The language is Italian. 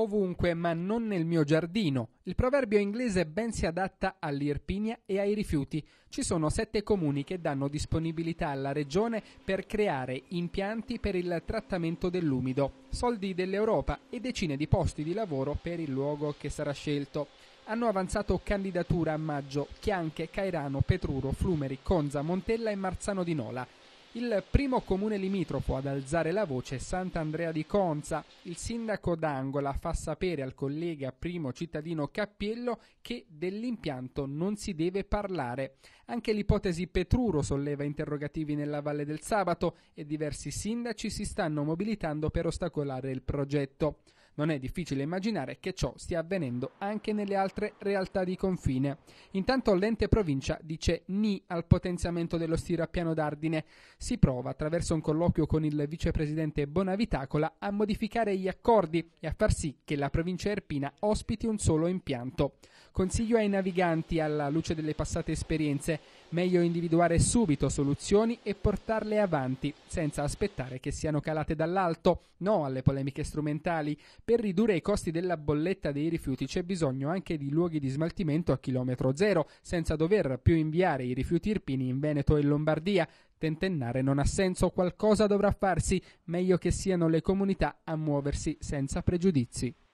ovunque ma non nel mio giardino. Il proverbio inglese ben si adatta all'Irpinia e ai rifiuti. Ci sono sette comuni che danno disponibilità alla regione per creare impianti per il trattamento dell'umido, soldi dell'Europa e decine di posti di lavoro per il luogo che sarà scelto. Hanno avanzato candidatura a maggio Chianche, Cairano, Petruro, Flumeri, Conza, Montella e Marzano di Nola. Il primo comune limitrofo ad alzare la voce è Sant'Andrea di Conza. Il sindaco d'Angola fa sapere al collega primo cittadino Cappiello che dell'impianto non si deve parlare. Anche l'ipotesi Petruro solleva interrogativi nella Valle del Sabato e diversi sindaci si stanno mobilitando per ostacolare il progetto. Non è difficile immaginare che ciò stia avvenendo anche nelle altre realtà di confine. Intanto l'ente provincia dice ni al potenziamento dello stirapiano d'Ardine. Si prova, attraverso un colloquio con il vicepresidente Bonavitacola, a modificare gli accordi e a far sì che la provincia erpina ospiti un solo impianto. Consiglio ai naviganti, alla luce delle passate esperienze, meglio individuare subito soluzioni e portarle avanti, senza aspettare che siano calate dall'alto, no alle polemiche strumentali, per ridurre i costi della bolletta dei rifiuti c'è bisogno anche di luoghi di smaltimento a chilometro zero, senza dover più inviare i rifiuti irpini in Veneto e Lombardia. Tentennare non ha senso, qualcosa dovrà farsi, meglio che siano le comunità a muoversi senza pregiudizi.